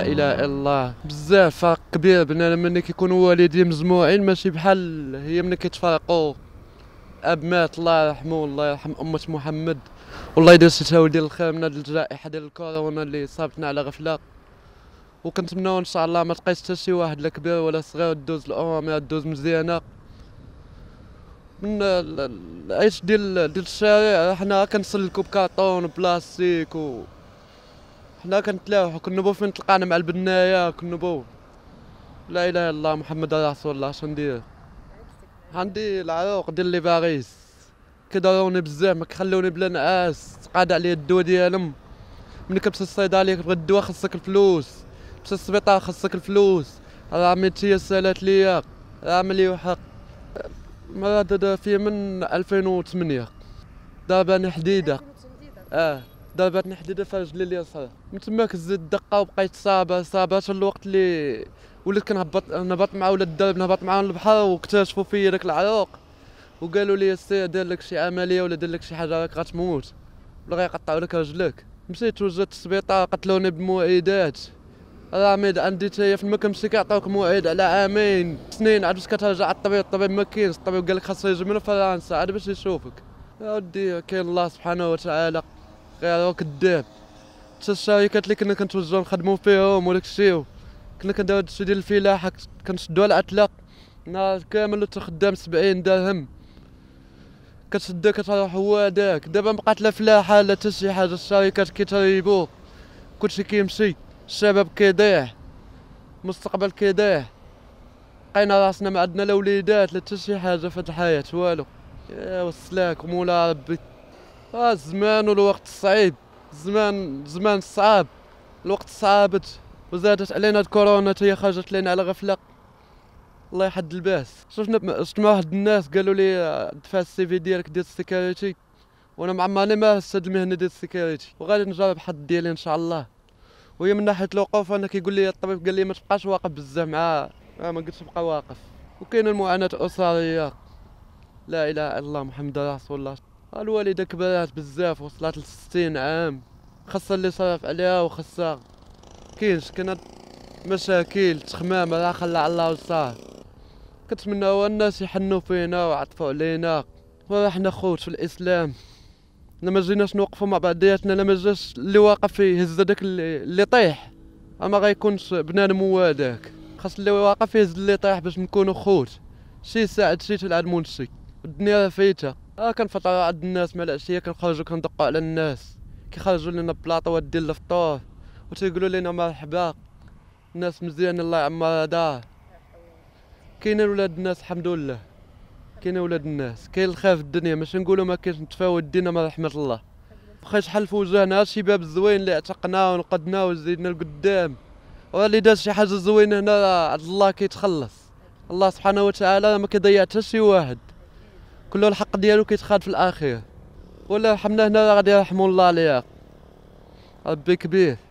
لا اله الا الله بزاف فرق كبير بين ملي كيكونوا والدين مجموعين ماشي بحال هي ملي كيتفرقوا اب مات الله يرحمه الله يرحم امه محمد والله يدير شي تاويل ديال الخير من هاد الجائحه ديال الكورونا اللي صابتنا على غفله وكنتمناو ان شاء الله ما تبقاش حتى شي واحد لا كبير ولا صغير دوز الامور دوز مزيانه من العيش ديال ديال الشارع حنا كنسلكو بكارطون وبلاستيك و حنا كنتلاوحو كنبو فين تلقانا مع البنايه كنبو لا اله الا الله محمد رسول الله اش ندير عندي العروق ديال لي باريس كيضروني بزاف ما كيخلوني بلا نعاس تقاد عليا الدو ديالهم ملي كتمشي للصيدليه كتبغي الدواء خصك الفلوس تمشي للسبيطار خصك الفلوس راه ميتيا سالات ليا راه ملي وحق مرض فيه من 2008 دابا انا حديده اه دابا حديده في رجلي اليسار من تماك زدت دقه وبقيت صابه صابه حتى الوقت اللي وليت كنهبط نهبط مع ولاد الدرب نهبط معاهم للبحر واكتشفوا فيا داك العروق وقالوا لي السي دار لك شي عمليه ولا دار لك شي حاجه راك غتموت ولا غيقطعوا لك رجلك مشيت وجدت السبيطار قتلوني بمعيدات رامد عندي تايا فما كنمشي كيعطيوك موعد على عامين سنين عاد باش كترجع الطبيب الطبيب ما كاينش الطبيب قال لك خاصو يجي من فرنسا عاد باش يشوفك يا ودي كاين الله سبحانه وتعالى غير كذاب حتى الشركات اللي كنا كنتوجهو نخدمو فيهم وداك الشيء كنا كنديرو هادشي ديال الفلاحه كنشدو على العتله نهار كامل خدام سبعين درهم كتسدا كتروح هو هذاك دابا مبقات لا فلاحه لا حتى شي حاجه الشركات كيتريبو كلشي كيمشي الشباب كيضيع المستقبل كيضيع لقينا راسنا ما عندنا لا وليدات لا حتى شي حاجه في الحياه والو يا وصلاك مولا ربي الزمان آه، والوقت صعيب الزمان الزمان صعاب الوقت صعابت وزادت علينا الكورونا هي خرجت لنا على غفله الله يحد الباس شفنا شفت مع واحد الناس قالوا لي دفع آه، السي في ديالك ديال السكيورتي وانا معمرني ما انا هاد المهنه ديال السكيورتي وغادي نجرب حد ديالي ان شاء الله وهي من ناحيه الوقوف انا كيقول لي الطبيب قال لي ما تبقاش واقف بزاف مع ما قلتش بقى واقف وكاين المعاناه الاسريه لا اله الا الله محمد رسول الله الوالده كبرات بزاف وصلت ل 60 عام خاصها اللي صرف عليها وخاصها كاينش كنا مشاكل تخمام راه خلى على الله وصاه كنتمنوا الناس يحنوا فينا وعطفوا علينا وراحنا خوت في الاسلام لما جيناش نوقفوا مع بعضياتنا لما جاش اللي واقف يهز هذاك اللي, اللي طيح اما غيكونش بنان مو هذاك خاص اللي واقف يهز اللي طيح باش نكونوا خوت شي ساعد شي تلعب منشي الدنيا فايته اه كنفطر عند الناس مع العشيه كنخرجوا كندقوا على الناس كيخرجوا لنا بلاطه ودي الفطور وتيقولوا لنا مرحبا الناس مزيان الله يعمرها دار كاينين ولاد الناس الحمد لله كاين ولاد الناس كاين الخير في الدنيا ماشي نقولوا ما كاينش نتفاوت دينا من رحمه الله بقى شحال في وجهنا باب زوين اللي اعتقناه ونقدناه وزيدنا لقدام وراه اللي دار شي حاجه زوينه هنا عند الله كيتخلص الله سبحانه وتعالى ما كيضيع حتى شي واحد كل الحق ديالو كيتخاد في الاخير ولا حمنا هنا غادي يرحمو الله عليها ربي كبير